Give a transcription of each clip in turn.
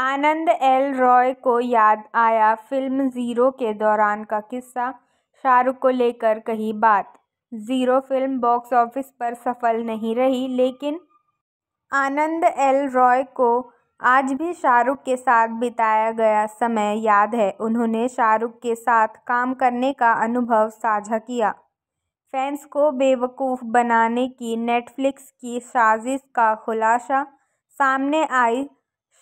आनंद L Roy को याद आया फिल्म ज़ीरो के दौरान का किस्सा शाहरुख को लेकर कही बात ज़ीरो फिल्म बॉक्स ऑफिस पर सफल नहीं रही लेकिन आनंद एल रॉय को आज भी शाहरुख के साथ बिताया गया समय याद है उन्होंने शाहरुख के साथ काम करने का अनुभव साझा किया फैंस को बेवकूफ़ बनाने की नेटफ्लिक्स की साजिश का खुलासा सामने आई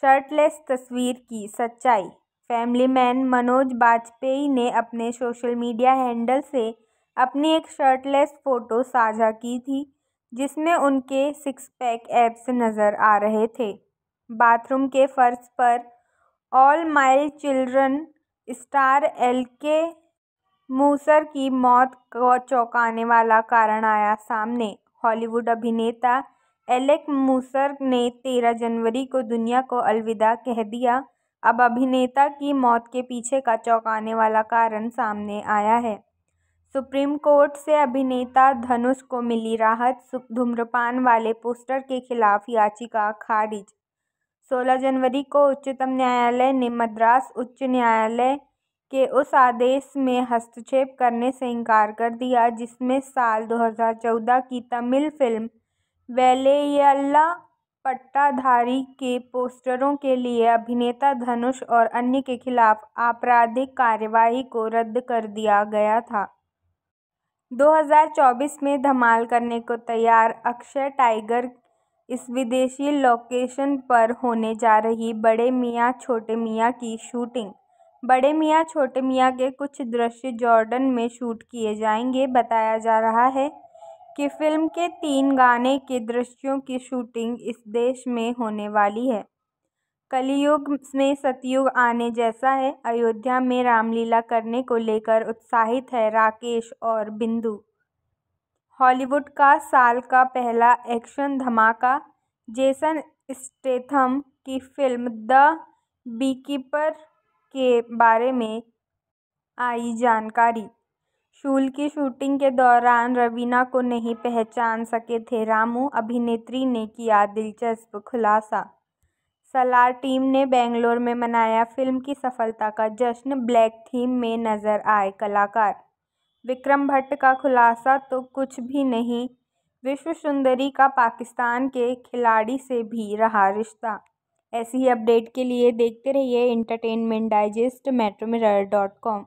शर्टलेस तस्वीर की सच्चाई फैमिली मैन मनोज बाजपेयी ने अपने सोशल मीडिया हैंडल से अपनी एक शर्टलेस फोटो साझा की थी जिसमें उनके सिक्स पैक एप्स नज़र आ रहे थे बाथरूम के फर्श पर ऑल माइल चिल्ड्रन स्टार एल के मूसर की मौत को चौंकाने वाला कारण आया सामने हॉलीवुड अभिनेता एलेक मूसर ने तेरह जनवरी को दुनिया को अलविदा कह दिया अब अभिनेता की मौत के पीछे का चौंकाने वाला कारण सामने आया है सुप्रीम कोर्ट से अभिनेता धनुष को मिली राहत धूम्रपान वाले पोस्टर के खिलाफ याचिका खारिज 16 जनवरी को उच्चतम न्यायालय ने मद्रास उच्च न्यायालय के उस आदेश में हस्तक्षेप करने से इनकार कर दिया जिसमें साल 2014 की तमिल फिल्म वेल्लैय्या पट्टाधारी के पोस्टरों के लिए अभिनेता धनुष और अन्य के खिलाफ आपराधिक कार्रवाई को रद्द कर दिया गया था 2024 में धमाल करने को तैयार अक्षय टाइगर इस विदेशी लोकेशन पर होने जा रही बड़े मियाँ छोटे मियाँ की शूटिंग बड़े मियाँ छोटे मियाँ के कुछ दृश्य जॉर्डन में शूट किए जाएंगे बताया जा रहा है कि फिल्म के तीन गाने के दृश्यों की शूटिंग इस देश में होने वाली है कलियुग में सतयुग आने जैसा है अयोध्या में रामलीला करने को लेकर उत्साहित है राकेश और बिंदु हॉलीवुड का साल का पहला एक्शन धमाका जेसन स्टेथम की फिल्म द बीकीपर के बारे में आई जानकारी शूल की शूटिंग के दौरान रवीना को नहीं पहचान सके थे रामू अभिनेत्री ने किया दिलचस्प खुलासा सलार टीम ने बेंगलोर में मनाया फिल्म की सफलता का जश्न ब्लैक थीम में नजर आए कलाकार विक्रम भट्ट का खुलासा तो कुछ भी नहीं विश्व सुंदरी का पाकिस्तान के खिलाड़ी से भी रहा रिश्ता ऐसी ही अपडेट के लिए देखते रहिए entertainment digest Metromirror dot com